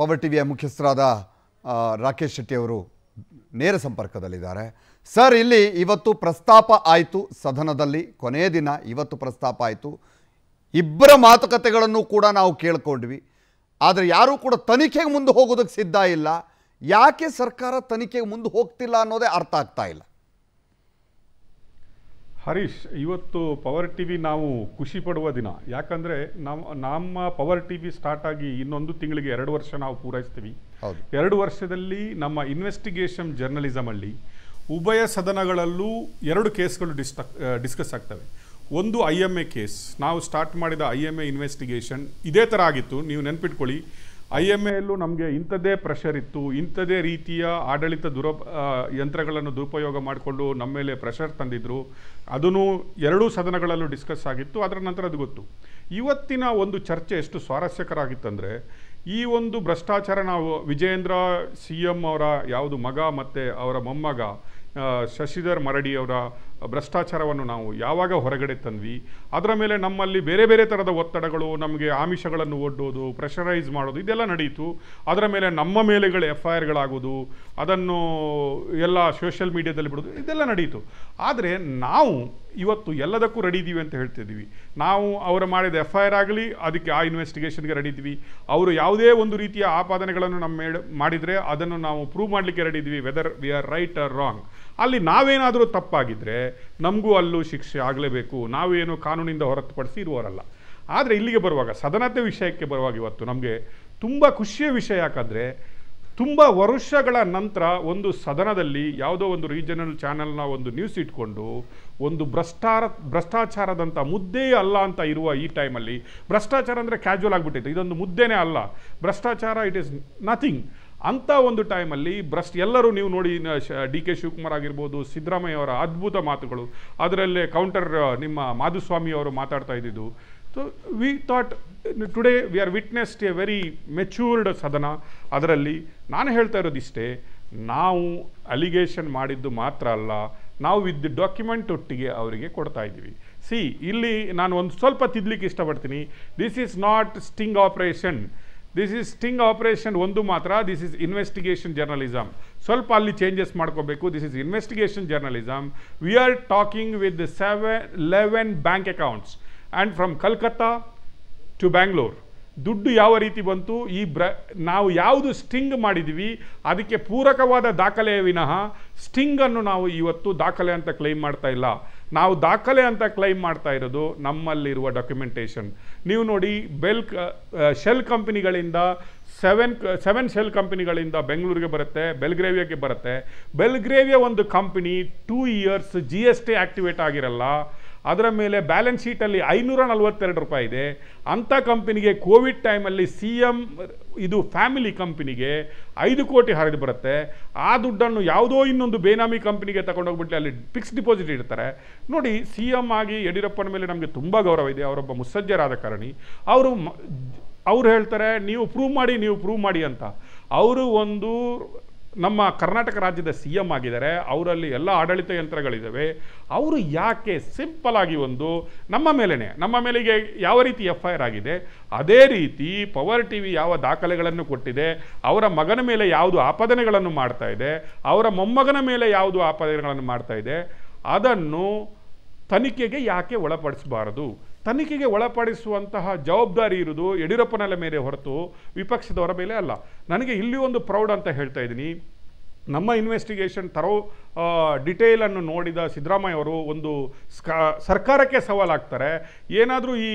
power ವಿಯ ಮುಖ್ಯಸ್ಥರಾದ ರಾಕೇಶ್ ಶೆಟ್ಟಿಯವರು ನೇರ ಸಂಪರ್ಕದಲ್ಲಿದ್ದಾರೆ ಸರ್ ಇಲ್ಲಿ ಇವತ್ತು ಪ್ರಸ್ತಾಪ ಆಯಿತು ಸದನದಲ್ಲಿ ಕೊನೆಯ ದಿನ ಇವತ್ತು ಪ್ರಸ್ತಾಪ ಆಯಿತು ಇಬ್ಬರ ಮಾತುಕತೆಗಳನ್ನು ಕೂಡ ನಾವು ಕೇಳ್ಕೊಂಡ್ವಿ ಆದರೆ ಯಾರೂ ಕೂಡ ತನಿಖೆಗೆ ಮುಂದೆ ಹೋಗೋದಕ್ಕೆ ಸಿದ್ಧ ಇಲ್ಲ ಯಾಕೆ ಸರ್ಕಾರ ತನಿಖೆಗೆ ಮುಂದೆ ಹೋಗ್ತಿಲ್ಲ ಅನ್ನೋದೇ ಅರ್ಥ ಆಗ್ತಾ ಇಲ್ಲ ಹರೀಶ್ ಇವತ್ತು ಪವರ್ ಟಿ ವಿ ನಾವು ಖುಷಿ ಪಡುವ ದಿನ ಯಾಕಂದರೆ ನಮ್ಮ ನಮ್ಮ ಪವರ್ ಟಿ ವಿ ಸ್ಟಾರ್ಟ್ ಆಗಿ ಇನ್ನೊಂದು ತಿಂಗಳಿಗೆ ಎರಡು ವರ್ಷ ನಾವು ಪೂರೈಸ್ತೀವಿ ಎರಡು ವರ್ಷದಲ್ಲಿ ನಮ್ಮ ಇನ್ವೆಸ್ಟಿಗೇಷನ್ ಜರ್ನಲಿಸಮಲ್ಲಿ ಉಭಯ ಸದನಗಳಲ್ಲೂ ಎರಡು ಕೇಸ್ಗಳು ಡಿಸ್ಟಕ್ ಡಿಸ್ಕಸ್ ಆಗ್ತವೆ ಒಂದು ಐ ಎಮ್ ಎ ಕೇಸ್ ನಾವು ಸ್ಟಾರ್ಟ್ ಮಾಡಿದ ಐ ಎಮ್ ಎ ಇನ್ವೆಸ್ಟಿಗೇಷನ್ ಇದೇ ಥರ ಆಗಿತ್ತು ನೀವು ನೆನ್ಪಿಟ್ಕೊಳ್ಳಿ ಐ ಎಮ್ ಎಲ್ಲೂ ನಮಗೆ ಇಂಥದ್ದೇ ಪ್ರೆಷರ್ ಇತ್ತು ಇಂಥದೇ ರೀತಿಯ ಆಡಳಿತ ದುರ ಯಂತ್ರಗಳನ್ನು ದುರುಪಯೋಗ ಮಾಡಿಕೊಂಡು ನಮ್ಮ ಮೇಲೆ ಪ್ರೆಷರ್ ತಂದಿದ್ದರು ಅದನ್ನು ಎರಡೂ ಸದನಗಳಲ್ಲೂ ಡಿಸ್ಕಸ್ ಆಗಿತ್ತು ಅದರ ನಂತರ ಅದು ಗೊತ್ತು ಇವತ್ತಿನ ಒಂದು ಚರ್ಚೆ ಎಷ್ಟು ಸ್ವಾರಸ್ಯಕರಾಗಿತ್ತಂದರೆ ಈ ಒಂದು ಭ್ರಷ್ಟಾಚಾರ ನಾವು ವಿಜಯೇಂದ್ರ ಸಿ ಎಮ್ ಅವರ ಯಾವುದು ಮಗ ಮತ್ತು ಅವರ ಮೊಮ್ಮಗ ಶಶಿಧರ್ ಮರಡಿ ಅವರ ಭ್ರಷ್ಟಾಚಾರವನ್ನು ನಾವು ಯಾವಾಗ ಹೊರಗಡೆ ತಂದ್ವಿ ಅದರ ಮೇಲೆ ನಮ್ಮಲ್ಲಿ ಬೇರೆ ಬೇರೆ ಥರದ ಒತ್ತಡಗಳು ನಮಗೆ ಆಮಿಷಗಳನ್ನು ಒಡ್ಡೋದು ಪ್ರೆಷರೈಸ್ ಮಾಡೋದು ಇದೆಲ್ಲ ನಡೆಯಿತು ಅದರ ಮೇಲೆ ನಮ್ಮ ಮೇಲೆಗಳು ಎಫ್ ಐ ಆರ್ಗಳಾಗೋದು ಅದನ್ನು ಎಲ್ಲ ಸೋಷಿಯಲ್ ಮೀಡಿಯಾದಲ್ಲಿ ಬಿಡೋದು ಇದೆಲ್ಲ ನಡೆಯಿತು ಆದರೆ ನಾವು ಇವತ್ತು ಎಲ್ಲದಕ್ಕೂ ರೆಡಿ ಇದ್ದೀವಿ ಅಂತ ಹೇಳ್ತಿದ್ದೀವಿ ನಾವು ಅವರು ಮಾಡಿದ ಎಫ್ ಐ ಆರ್ ಆಗಲಿ ಅದಕ್ಕೆ ಆ ಇನ್ವೆಸ್ಟಿಗೇಷನ್ಗೆ ರೆಡಿ ಇದ್ವಿ ಅವರು ಯಾವುದೇ ಒಂದು ರೀತಿಯ ಆಪಾದನೆಗಳನ್ನು ನಮ್ಮ ಮಾಡಿದರೆ ಅದನ್ನು ನಾವು ಪ್ರೂವ್ ಮಾಡಲಿಕ್ಕೆ ರೆಡಿ ಇದ್ವಿ whether we are right or wrong ಅಲ್ಲಿ ನಾವೇನಾದರೂ ತಪ್ಪಾಗಿದ್ದರೆ ನಮಗೂ ಅಲ್ಲೂ ಶಿಕ್ಷೆ ಆಗಲೇಬೇಕು ನಾವೇನು ಕಾನೂನಿಂದ ಹೊರತುಪಡಿಸಿ ಇರುವವರಲ್ಲ ಆದರೆ ಇಲ್ಲಿಗೆ ಬರುವಾಗ ಸದನತೆ ವಿಷಯಕ್ಕೆ ಬರುವಾಗ ಇವತ್ತು ನಮಗೆ ತುಂಬ ಖುಷಿಯ ವಿಷಯ ಯಾಕಂದರೆ ತುಂಬ ವರ್ಷಗಳ ನಂತರ ಒಂದು ಸದನದಲ್ಲಿ ಯಾವುದೋ ಒಂದು ರೀಜನಲ್ ಚಾನೆಲ್ನ ಒಂದು ನ್ಯೂಸ್ ಇಟ್ಕೊಂಡು ಒಂದು ಭ್ರಷ್ಟಾರ ಭ್ರಷ್ಟಾಚಾರದಂಥ ಮುದ್ದೆಯೇ ಅಲ್ಲ ಅಂತ ಇರುವ ಈ ಟೈಮಲ್ಲಿ ಭ್ರಷ್ಟಾಚಾರ ಅಂದರೆ ಕ್ಯಾಜುವಲ್ ಆಗಿಬಿಟ್ಟಿತ್ತು ಇದೊಂದು ಮುದ್ದೆನೇ ಅಲ್ಲ ಭ್ರಷ್ಟಾಚಾರ ಇಟ್ ಈಸ್ ನಥಿಂಗ್ ಅಂಥ ಒಂದು ಟೈಮಲ್ಲಿ ಭ್ರಷ್ಟ ಎಲ್ಲರೂ ನೀವು ನೋಡಿ ಡಿ ಕೆ ಶಿವಕುಮಾರ್ ಆಗಿರ್ಬೋದು ಸಿದ್ದರಾಮಯ್ಯ ಅವರ ಅದ್ಭುತ ಮಾತುಗಳು ಅದರಲ್ಲೇ ಕೌಂಟರ್ ನಿಮ್ಮ ಮಾಧುಸ್ವಾಮಿ ಅವರು ಮಾತಾಡ್ತಾ ಇದ್ದಿದ್ದು so we thought today we are witnessed a very matured ಸದನ ಅದರಲ್ಲಿ ನಾನು ಹೇಳ್ತಾ ಇರೋದಿಷ್ಟೇ ನಾವು ಅಲಿಗೇಷನ್ ಮಾಡಿದ್ದು ಮಾತ್ರ ಅಲ್ಲ ನಾವು ವಿತ್ ಡಾಕ್ಯುಮೆಂಟ್ ಒಟ್ಟಿಗೆ ಅವರಿಗೆ ಕೊಡ್ತಾ ಇದ್ದೀವಿ ಸಿ ಇಲ್ಲಿ ನಾನು ಒಂದು ಸ್ವಲ್ಪ ತಿದ್ಲಿಕ್ಕೆ ಇಷ್ಟಪಡ್ತೀನಿ this is not sting operation this is sting operation ಒಂದು ಮಾತ್ರ ದಿಸ್ ಈಸ್ ಇನ್ವೆಸ್ಟಿಗೇಷನ್ ಜರ್ನಲಿಸಮ್ ಸ್ವಲ್ಪ ಅಲ್ಲಿ ಚೇಂಜಸ್ ಮಾಡ್ಕೋಬೇಕು this is investigation journalism we are talking with seven eleven bank accounts and from Calcutta to Bangalore ದುಡ್ಡು ಯಾವ ರೀತಿ ಬಂತು ಈ ಬ್ರ ನಾವು ಯಾವುದು ಸ್ಟಿಂಗ್ ಮಾಡಿದ್ವಿ ಅದಕ್ಕೆ ಪೂರಕವಾದ ದಾಖಲೆಯ ವಿನಃ ಸ್ಟಿಂಗನ್ನು ನಾವು ಇವತ್ತು ದಾಖಲೆ ಅಂತ ಕ್ಲೈಮ್ ಮಾಡ್ತಾ ಇಲ್ಲ ನಾವು ದಾಖಲೆ ಅಂತ ಕ್ಲೈಮ್ ಮಾಡ್ತಾ ಇರೋದು ನಮ್ಮಲ್ಲಿರುವ ಡಾಕ್ಯುಮೆಂಟೇಷನ್ ನೀವು ನೋಡಿ ಬೆಲ್ ಶೆಲ್ ಕಂಪನಿಗಳಿಂದ ಸೆವೆನ್ ಸೆವೆನ್ ಶೆಲ್ ಕಂಪನಿಗಳಿಂದ ಬೆಂಗಳೂರಿಗೆ ಬರುತ್ತೆ ಬೆಲ್ಗ್ರೇವಿಯಾಗೆ ಬರುತ್ತೆ ಬೆಲ್ಗ್ರೇವಿಯ ಒಂದು company two years G S T activate ಆಗಿರಲ್ಲ ಅದರ ಮೇಲೆ ಬ್ಯಾಲೆನ್ಸ್ ಶೀಟಲ್ಲಿ ಐನೂರ ನಲವತ್ತೆರಡು ರೂಪಾಯಿ ಇದೆ ಅಂಥ ಕಂಪನಿಗೆ ಕೋವಿಡ್ ಟೈಮಲ್ಲಿ ಸಿ ಎಮ್ ಇದು ಫ್ಯಾಮಿಲಿ ಕಂಪನಿಗೆ ಐದು ಕೋಟಿ ಹರಿದು ಬರುತ್ತೆ ಆ ದುಡ್ಡನ್ನು ಯಾವುದೋ ಇನ್ನೊಂದು ಬೇನಾಮಿ ಕಂಪ್ನಿಗೆ ತಗೊಂಡೋಗ್ಬಿಟ್ಟು ಅಲ್ಲಿ ಫಿಕ್ಸ್ ಡಿಪಾಸಿಟ್ ಇಡ್ತಾರೆ ನೋಡಿ ಸಿ ಎಮ್ ಆಗಿ ಯಡಿಯೂರಪ್ಪನ ಮೇಲೆ ನಮಗೆ ತುಂಬ ಗೌರವ ಇದೆ ಅವರೊಬ್ಬ ಮುಸಜ್ಜರಾದ ಕಾರಣಿ ಅವರು ಅವ್ರು ಹೇಳ್ತಾರೆ ನೀವು ಪ್ರೂವ್ ಮಾಡಿ ನೀವು ಪ್ರೂವ್ ಮಾಡಿ ಅಂತ ಅವರು ಒಂದು ನಮ್ಮ ಕರ್ನಾಟಕ ರಾಜ್ಯದ ಸಿ ಎಮ್ ಆಗಿದ್ದಾರೆ ಅವರಲ್ಲಿ ಎಲ್ಲ ಆಡಳಿತ ಯಂತ್ರಗಳಿದ್ದಾವೆ ಅವರು ಯಾಕೆ ಸಿಂಪಲ್ ಆಗಿ ಒಂದು ನಮ್ಮ ಮೇಲೇ ನಮ್ಮ ಮೇಲೆಗೆ ಯಾವ ರೀತಿ ಎಫ್ ಐ ಆರ್ ಆಗಿದೆ ಅದೇ ರೀತಿ ಪವರ್ ಟಿ ವಿ ಯಾವ ದಾಖಲೆಗಳನ್ನು ಕೊಟ್ಟಿದೆ ಅವರ ಮಗನ ಮೇಲೆ ಯಾವುದು ಆಪಾದನೆಗಳನ್ನು ಮಾಡ್ತಾ ಇದೆ ಅವರ ಮೊಮ್ಮಗನ ಮೇಲೆ ಯಾವುದು ಆಪಾದನೆಗಳನ್ನು ಮಾಡ್ತಾ ಇದೆ ಅದನ್ನು ತನಿಖೆಗೆ ಯಾಕೆ ಒಳಪಡಿಸಬಾರದು ತನಿಖೆಗೆ ಒಳಪಡಿಸುವಂತಹ ಜವಾಬ್ದಾರಿ ಇರುವುದು ಯಡಿಯೂರಪ್ಪನ ಮೇಲೆ ಹೊರತು ವಿಪಕ್ಷದವರ ಮೇಲೆ ಅಲ್ಲ ನನಗೆ ಇಲ್ಲಿ ಒಂದು ಪ್ರೌಡ್ ಅಂತ ಹೇಳ್ತಾ ಇದ್ದೀನಿ ನಮ್ಮ ಇನ್ವೆಸ್ಟಿಗೇಷನ್ ತರೋ ಡಿಟೇಲನ್ನು ನೋಡಿದ ಸಿದ್ದರಾಮಯ್ಯ ಅವರು ಒಂದು ಸರ್ಕಾರಕ್ಕೆ ಸವಾಲಾಗ್ತಾರೆ ಏನಾದರೂ ಈ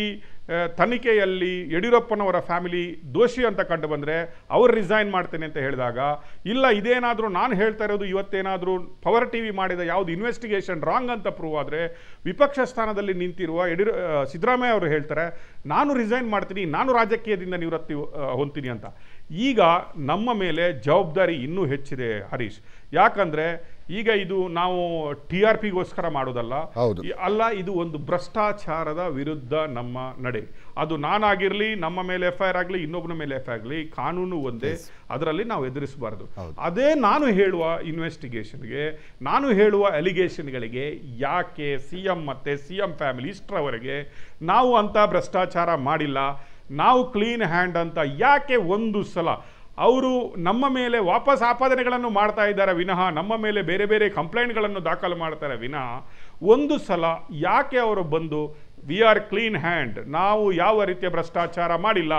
ತನಿಖೆಯಲ್ಲಿ ಯಡಿಯೂರಪ್ಪನವರ ಫ್ಯಾಮಿಲಿ ದೋಷಿ ಅಂತ ಕಂಡು ಬಂದರೆ ಅವ್ರು ರಿಸೈನ್ ಮಾಡ್ತೇನೆ ಅಂತ ಹೇಳಿದಾಗ ಇಲ್ಲ ಇದೇನಾದರೂ ನಾನು ಹೇಳ್ತಾ ಇರೋದು ಇವತ್ತೇನಾದರೂ ಪವರ್ ಟಿ ವಿ ಮಾಡಿದ ಯಾವುದು ಇನ್ವೆಸ್ಟಿಗೇಷನ್ ರಾಂಗ್ ಅಂತ ಪ್ರೂವ್ ಆದರೆ ವಿಪಕ್ಷ ಸ್ಥಾನದಲ್ಲಿ ನಿಂತಿರುವ ಯಡಿಯೂರು ಸಿದ್ದರಾಮಯ್ಯ ಅವರು ಹೇಳ್ತಾರೆ ನಾನು ರಿಸೈನ್ ಮಾಡ್ತೀನಿ ನಾನು ರಾಜಕೀಯದಿಂದ ನಿವೃತ್ತಿ ಹೊಂತೀನಿ ಅಂತ ಈಗ ನಮ್ಮ ಮೇಲೆ ಜವಾಬ್ದಾರಿ ಇನ್ನೂ ಹೆಚ್ಚಿದೆ ಹರೀಶ್ ಯಾಕಂದರೆ ಈಗ ಇದು ನಾವು ಟಿ ಆರ್ ಪಿಗೋಸ್ಕರ ಮಾಡೋದಲ್ಲ ಅಲ್ಲ ಇದು ಒಂದು ಭ್ರಷ್ಟಾಚಾರದ ವಿರುದ್ಧ ನಮ್ಮ ನಡೆ ಅದು ನಾನಾಗಿರಲಿ ನಮ್ಮ ಮೇಲೆ ಎಫ್ ಐ ಆರ್ ಆಗಲಿ ಇನ್ನೊಬ್ಬನ ಮೇಲೆ ಎಫ್ ಐ ಆಗಲಿ ಕಾನೂನು ಒಂದೇ ಅದರಲ್ಲಿ ನಾವು ಎದುರಿಸಬಾರ್ದು ಅದೇ ನಾನು ಹೇಳುವ ಇನ್ವೆಸ್ಟಿಗೇಷನ್ಗೆ ನಾನು ಹೇಳುವ ಅಲಿಗೇಷನ್ಗಳಿಗೆ ಯಾಕೆ ಸಿ ಎಂ ಮತ್ತು ಸಿ ಎಂ ಫ್ಯಾಮಿಲಿ ಇಷ್ಟರವರೆಗೆ ನಾವು ಅಂತ ಭ್ರಷ್ಟಾಚಾರ ಮಾಡಿಲ್ಲ ನಾವು ಕ್ಲೀನ್ ಹ್ಯಾಂಡ್ ಅಂತ ಯಾಕೆ ಒಂದು ಸಲ ಅವರು ನಮ್ಮ ಮೇಲೆ ವಾಪಸ್ ಆಪಾದನೆಗಳನ್ನು ಮಾಡ್ತಾ ಇದ್ದಾರೆ ವಿನಃ ನಮ್ಮ ಮೇಲೆ ಬೇರೆ ಬೇರೆ ಕಂಪ್ಲೇಂಟ್ಗಳನ್ನು ದಾಖಲು ಮಾಡ್ತಾರೆ ವಿನಃ ಒಂದು ಸಲ ಯಾಕೆ ಅವರು ಬಂದು ವಿ ಆರ್ ಕ್ಲೀನ್ ಹ್ಯಾಂಡ್ ನಾವು ಯಾವ ರೀತಿಯ ಭ್ರಷ್ಟಾಚಾರ ಮಾಡಿಲ್ಲ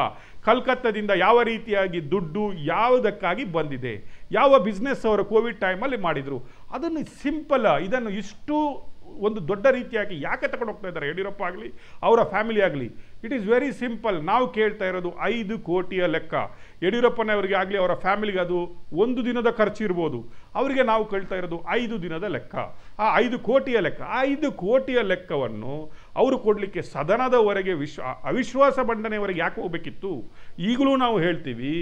ಕಲ್ಕತ್ತಾದಿಂದ ಯಾವ ರೀತಿಯಾಗಿ ದುಡ್ಡು ಯಾವುದಕ್ಕಾಗಿ ಬಂದಿದೆ ಯಾವ ಬಿಸ್ನೆಸ್ ಅವರು ಕೋವಿಡ್ ಟೈಮಲ್ಲಿ ಮಾಡಿದರು ಅದನ್ನು ಸಿಂಪಲ್ ಇದನ್ನು ಇಷ್ಟು ಒಂದು ದೊಡ್ಡ ರೀತಿಯಾಗಿ ಯಾಕೆ ತಗೊಂಡು ಹೋಗ್ತಾ ಇದ್ದಾರೆ ಯಡಿಯೂರಪ್ಪ ಆಗಲಿ ಅವರ ಫ್ಯಾಮಿಲಿ ಆಗಲಿ ಇಟ್ ಈಸ್ ವೆರಿ ಸಿಂಪಲ್ ನಾವು ಕೇಳ್ತಾ ಇರೋದು ಐದು ಕೋಟಿಯ ಲೆಕ್ಕ ಯಡಿಯೂರಪ್ಪನವರಿಗೆ ಆಗಲಿ ಅವರ ಫ್ಯಾಮಿಲಿಗೆ ಅದು ಒಂದು ದಿನದ ಖರ್ಚು ಇರ್ಬೋದು ಅವರಿಗೆ ನಾವು ಕೇಳ್ತಾ ಇರೋದು ಐದು ದಿನದ ಲೆಕ್ಕ ಆ ಐದು ಕೋಟಿಯ ಲೆಕ್ಕ ಆ ಐದು ಕೋಟಿಯ ಲೆಕ್ಕವನ್ನು ಅವರು ಕೊಡಲಿಕ್ಕೆ ಸದನದವರೆಗೆ ವಿಶ್ವ ಅವಿಶ್ವಾಸ ಬಂಡನೆಯವರೆಗೆ ಯಾಕೆ ಹೋಗಬೇಕಿತ್ತು ಈಗಲೂ ನಾವು ಹೇಳ್ತೀವಿ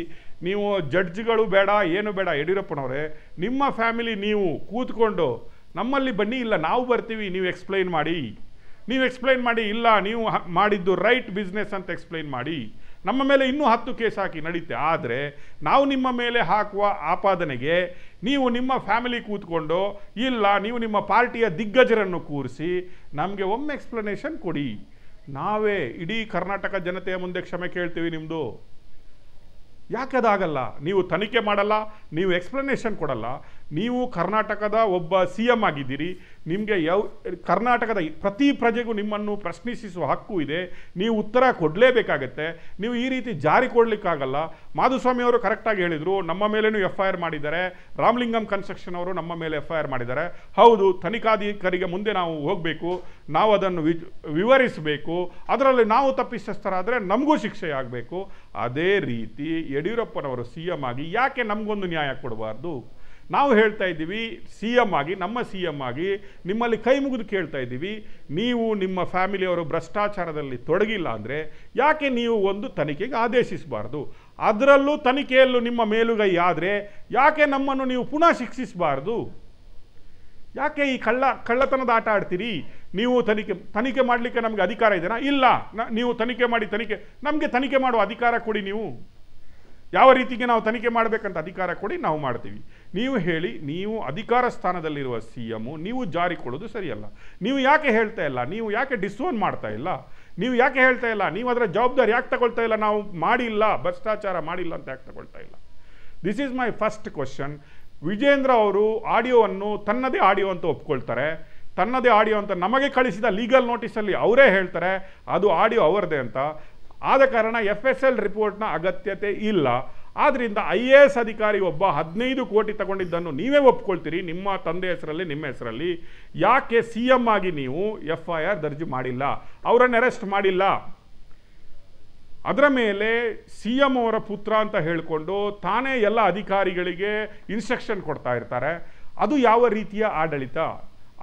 ನೀವು ಜಡ್ಜ್ಗಳು ಬೇಡ ಏನು ಬೇಡ ಯಡಿಯೂರಪ್ಪನವರೇ ನಿಮ್ಮ ಫ್ಯಾಮಿಲಿ ನೀವು ಕೂತ್ಕೊಂಡು ನಮ್ಮಲ್ಲಿ ಬನ್ನಿ ಇಲ್ಲ ನಾವು ಬರ್ತೀವಿ ನೀವು ಎಕ್ಸ್ಪ್ಲೈನ್ ಮಾಡಿ ನೀವು ಎಕ್ಸ್ಪ್ಲೈನ್ ಮಾಡಿ ಇಲ್ಲ ನೀವು ಮಾಡಿದ್ದು ರೈಟ್ ಬಿಸ್ನೆಸ್ ಅಂತ ಎಕ್ಸ್ಪ್ಲೈನ್ ಮಾಡಿ ನಮ್ಮ ಮೇಲೆ ಇನ್ನೂ ಹತ್ತು ಕೇಸ್ ಹಾಕಿ ನಡೀತೆ ಆದರೆ ನಾವು ನಿಮ್ಮ ಮೇಲೆ ಹಾಕುವ ಆಪಾದನೆಗೆ ನೀವು ನಿಮ್ಮ ಫ್ಯಾಮಿಲಿ ಕೂತ್ಕೊಂಡು ಇಲ್ಲ ನೀವು ನಿಮ್ಮ ಪಾರ್ಟಿಯ ದಿಗ್ಗಜರನ್ನು ಕೂರಿಸಿ ನಮಗೆ ಒಮ್ಮೆ ಎಕ್ಸ್ಪ್ಲನೇಷನ್ ಕೊಡಿ ನಾವೇ ಇಡೀ ಕರ್ನಾಟಕ ಜನತೆಯ ಮುಂದೆ ಕ್ಷಮೆ ಕೇಳ್ತೀವಿ ನಿಮ್ಮದು ಯಾಕೆ ಅದಾಗಲ್ಲ ನೀವು ತನಿಖೆ ಮಾಡಲ್ಲ ನೀವು ಎಕ್ಸ್ಪ್ಲನೇಷನ್ ಕೊಡಲ್ಲ ನೀವು ಕರ್ನಾಟಕದ ಒಬ್ಬ ಸಿ ಎಮ್ ಆಗಿದ್ದೀರಿ ನಿಮಗೆ ಯಾವ ಕರ್ನಾಟಕದ ಪ್ರತಿ ಪ್ರಜೆಗೂ ನಿಮ್ಮನ್ನು ಪ್ರಶ್ನಿಸುವ ಹಕ್ಕು ಇದೆ ನೀವು ಉತ್ತರ ಕೊಡಲೇಬೇಕಾಗತ್ತೆ ನೀವು ಈ ರೀತಿ ಜಾರಿ ಕೊಡಲಿಕ್ಕಾಗಲ್ಲ ಮಾಧುಸ್ವಾಮಿ ಅವರು ಕರೆಕ್ಟಾಗಿ ಹೇಳಿದರು ನಮ್ಮ ಮೇಲೇನೂ ಎಫ್ ಐ ಆರ್ ಮಾಡಿದ್ದಾರೆ ರಾಮಲಿಂಗಂ ಕನ್ಸ್ಟ್ರಕ್ಷನ್ ಅವರು ನಮ್ಮ ಮೇಲೆ ಎಫ್ ಐ ಆರ್ ಮಾಡಿದ್ದಾರೆ ಹೌದು ತನಿಖಾಧಿಕಾರಿಗೆ ಮುಂದೆ ನಾವು ಹೋಗಬೇಕು ನಾವು ಅದನ್ನು ವಿವರಿಸಬೇಕು ಅದರಲ್ಲಿ ನಾವು ಆದರೆ ನಮಗೂ ಶಿಕ್ಷೆ ಆಗಬೇಕು ಅದೇ ರೀತಿ ಯಡಿಯೂರಪ್ಪನವರು ಸಿ ಎಮ್ ಆಗಿ ಯಾಕೆ ನಮಗೊಂದು ನ್ಯಾಯ ಕೊಡಬಾರ್ದು ನಾವು ಹೇಳ್ತಾ ಇದ್ದೀವಿ ಸಿ ಎಮ್ ಆಗಿ ನಮ್ಮ ಸಿ ಎಮ್ ಆಗಿ ನಿಮ್ಮಲ್ಲಿ ಕೈ ಮುಗಿದು ಕೇಳ್ತಾ ಇದ್ದೀವಿ ನೀವು ನಿಮ್ಮ ಫ್ಯಾಮಿಲಿಯವರು ಭ್ರಷ್ಟಾಚಾರದಲ್ಲಿ ತೊಡಗಿಲ್ಲ ಅಂದರೆ ಯಾಕೆ ನೀವು ಒಂದು ತನಿಖೆಗೆ ಆದೇಶಿಸಬಾರ್ದು ಅದರಲ್ಲೂ ತನಿಖೆಯಲ್ಲೂ ನಿಮ್ಮ ಮೇಲುಗೈ ಆದರೆ ಯಾಕೆ ನಮ್ಮನ್ನು ನೀವು ಪುನಃ ಶಿಕ್ಷಿಸಬಾರ್ದು ಯಾಕೆ ಈ ಕಳ್ಳ ಕಳ್ಳತನದ ಆಟ ಆಡ್ತೀರಿ ನೀವು ತನಿಖೆ ತನಿಖೆ ಮಾಡಲಿಕ್ಕೆ ನಮಗೆ ಅಧಿಕಾರ ಇದೆಯಾ ಇಲ್ಲ ನೀವು ತನಿಖೆ ಮಾಡಿ ತನಿಖೆ ನಮಗೆ ತನಿಖೆ ಮಾಡುವ ಅಧಿಕಾರ ಕೊಡಿ ನೀವು ಯಾವ ರೀತಿಗೆ ನಾವು ತನಿಖೆ ಮಾಡಬೇಕಂತ ಅಧಿಕಾರ ಕೊಡಿ ನಾವು ಮಾಡ್ತೀವಿ ನೀವು ಹೇಳಿ ನೀವು ಅಧಿಕಾರ ಸ್ಥಾನದಲ್ಲಿರುವ ಸಿ ಎಮ್ಮು ನೀವು ಜಾರಿ ಕೊಡೋದು ಸರಿಯಲ್ಲ ನೀವು ಯಾಕೆ ಹೇಳ್ತಾ ಇಲ್ಲ ನೀವು ಯಾಕೆ ಡಿಸೋನ್ ಮಾಡ್ತಾ ಇಲ್ಲ ನೀವು ಯಾಕೆ ಹೇಳ್ತಾ ಇಲ್ಲ ನೀವು ಅದರ ಜವಾಬ್ದಾರಿ ಯಾಕೆ ತಗೊಳ್ತಾ ಇಲ್ಲ ನಾವು ಮಾಡಿಲ್ಲ ಭ್ರಷ್ಟಾಚಾರ ಮಾಡಿಲ್ಲ ಅಂತ ಯಾಕೆ ತಗೊಳ್ತಾ ಇಲ್ಲ this is my first question Vijayendra ಅವರು ಆಡಿಯೋವನ್ನು ತನ್ನದೇ ಆಡಿಯೋ ಅಂತ ಒಪ್ಕೊಳ್ತಾರೆ ತನ್ನದೇ ಆಡಿಯೋ ಅಂತ ನಮಗೆ ಕಳಿಸಿದ ಲೀಗಲ್ ನೋಟಿಸಲ್ಲಿ ಅವರೇ ಹೇಳ್ತಾರೆ ಅದು ಆಡಿಯೋ ಅವರದೇ ಅಂತ ಆದ ಕಾರಣ ಎಫ್ ಎಸ್ ಎಲ್ ರಿಪೋರ್ಟ್ನ ಅಗತ್ಯತೆ ಇಲ್ಲ ಆದ್ದರಿಂದ ಐ ಎ ಎಸ್ ಅಧಿಕಾರಿ ಒಬ್ಬ ಹದಿನೈದು ಕೋಟಿ ತಗೊಂಡಿದ್ದನ್ನು ನೀವೇ ಒಪ್ಕೊಳ್ತೀರಿ ನಿಮ್ಮ ತಂದೆ ಹೆಸರಲ್ಲಿ ನಿಮ್ಮ ಹೆಸರಲ್ಲಿ ಯಾಕೆ ಸಿ ಎಮ್ ಆಗಿ ನೀವು ಎಫ್ ಐ ಆರ್ ದರ್ಜು ಮಾಡಿಲ್ಲ ಅವರನ್ನು ಅರೆಸ್ಟ್ ಮಾಡಿಲ್ಲ ಅದರ ಮೇಲೆ ಸಿ ಎಮ್ ಅವರ ಪುತ್ರ ಅಂತ ಹೇಳಿಕೊಂಡು ತಾನೇ ಎಲ್ಲ ಅಧಿಕಾರಿಗಳಿಗೆ ಇನ್ಸ್ಟ್ರಕ್ಷನ್ ಕೊಡ್ತಾ ಇರ್ತಾರೆ ಅದು ಯಾವ ರೀತಿಯ ಆಡಳಿತ